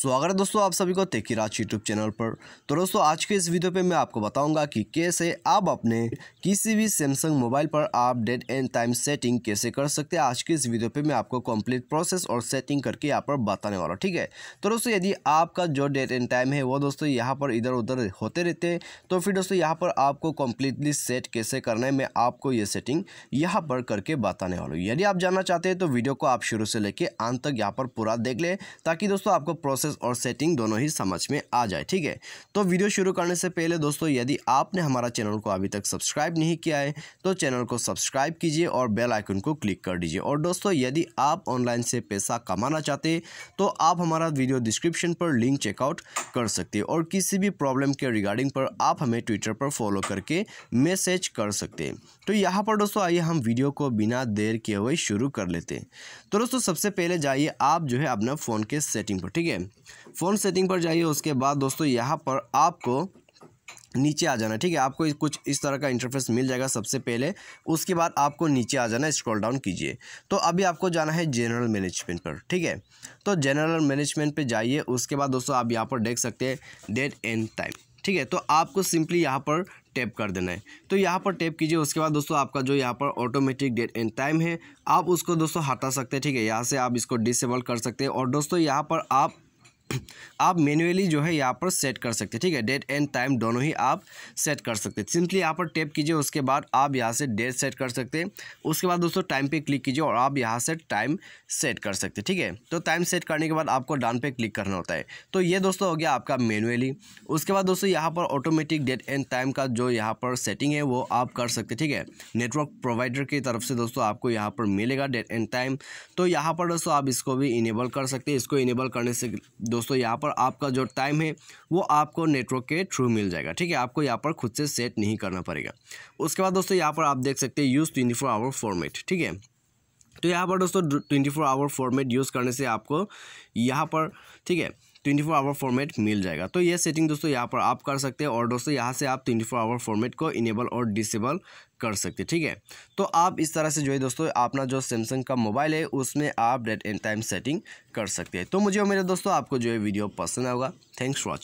स्वागत है दोस्तों आप सभी को तेकी राज यूट्यूब चैनल पर तो दोस्तों आज के इस वीडियो पे मैं आपको बताऊंगा कि कैसे आप अपने किसी भी सैमसंग मोबाइल पर आप डेट एंड टाइम सेटिंग कैसे कर सकते हैं आज के इस वीडियो पे मैं आपको कंप्लीट प्रोसेस और सेटिंग करके यहाँ पर बताने वाला हूँ ठीक है तो दोस्तों यदि आपका जो डेट एंड टाइम है वो दोस्तों यहाँ पर इधर उधर होते रहते हैं तो फिर दोस्तों यहाँ पर आपको कम्प्लीटली सेट कैसे करना है मैं आपको ये सेटिंग यहाँ पर करके बताने वाला हूँ यदि आप जानना चाहते हैं तो वीडियो को आप शुरू से लेकर अंत तक यहाँ पर पूरा देख लें ताकि दोस्तों आपको प्रोसेस प्रोसेस और सेटिंग दोनों ही समझ में आ जाए ठीक है तो वीडियो शुरू करने से पहले दोस्तों यदि आपने हमारा चैनल को अभी तक सब्सक्राइब नहीं किया है तो चैनल को सब्सक्राइब कीजिए और बेल आइकन को क्लिक कर दीजिए और दोस्तों यदि आप ऑनलाइन से पैसा कमाना चाहते तो आप हमारा वीडियो डिस्क्रिप्शन पर लिंक चेकआउट कर सकते और किसी भी प्रॉब्लम के रिगार्डिंग पर आप हमें ट्विटर पर फॉलो करके मैसेज कर सकते तो यहाँ पर दोस्तों आइए हम वीडियो को बिना देर किए हुए शुरू कर लेते हैं तो दोस्तों सबसे पहले जाइए आप जो है अपना फ़ोन के सेटिंग पर ठीक है फ़ोन सेटिंग पर जाइए उसके बाद दोस्तों यहाँ पर आपको नीचे आ जाना ठीक है आपको कुछ इस तरह का इंटरफेस मिल जाएगा सबसे पहले उसके बाद आपको नीचे आ जाना स्क्रॉल डाउन कीजिए तो अभी आपको जाना है जनरल मैनेजमेंट पर ठीक है तो जनरल मैनेजमेंट पे जाइए उसके बाद दोस्तों आप यहाँ पर देख सकते हैं डेट एंड टाइम ठीक है तो आपको सिंपली यहाँ पर टैप कर देना है तो यहाँ पर टैप कीजिए उसके बाद दोस्तों आपका जो यहाँ पर ऑटोमेटिक डेट एंड टाइम है आप उसको दोस्तों हटा सकते हैं ठीक है यहाँ से आप इसको डिसेबल कर सकते हैं और दोस्तों यहाँ पर आप आप मैनुअली जो है यहाँ पर सेट कर सकते हैं ठीक है डेट एंड टाइम दोनों ही आप सेट कर सकते हैं सिंपली यहाँ पर टैप कीजिए उसके बाद आप यहाँ से डेट सेट कर सकते हैं उसके बाद दोस्तों टाइम पे क्लिक कीजिए और आप यहाँ से टाइम सेट कर सकते हैं ठीक है तो टाइम सेट करने के बाद आपको डाउन पे क्लिक करना होता है तो ये दोस्तों हो गया आपका मैनुअली उसके बाद दोस्तों यहाँ पर ऑटोमेटिक डेट एंड टाइम का जो यहाँ पर सेटिंग है वो आप कर सकते ठीक है नेटवर्क प्रोवाइडर की तरफ से दोस्तों आपको यहाँ पर मिलेगा डेट एंड टाइम तो यहाँ पर दोस्तों आप इसको भी इनेबल कर सकते हैं इसको इनेबल करने से दोस्तों दोस्तों यहाँ पर आपका जो टाइम है वो आपको नेटवर्क के थ्रू मिल जाएगा ठीक है आपको यहाँ पर खुद से सेट नहीं करना पड़ेगा उसके बाद दोस्तों यहाँ पर आप देख सकते हैं use twenty four hour format ठीक है तो यहाँ पर दोस्तों twenty four hour format use करने से आपको यहाँ पर ठीक है ट्वेंटी फोर आवर फॉर्मेट मिल जाएगा तो ये सेटिंग दोस्तों यहाँ पर आप कर सकते हैं और दोस्तों यहाँ से आप ट्वेंटी फोर आवर फॉर्मेट को इनेबल और डिसेबल कर सकते ठीक है तो आप इस तरह से जो है दोस्तों अपना जो सैमसंग का मोबाइल है उसमें आप डेट एंड टाइम सेटिंग कर सकते हैं तो मुझे मेरे दोस्तों आपको जो है वीडियो पसंद आएगा थैंक्स फॉर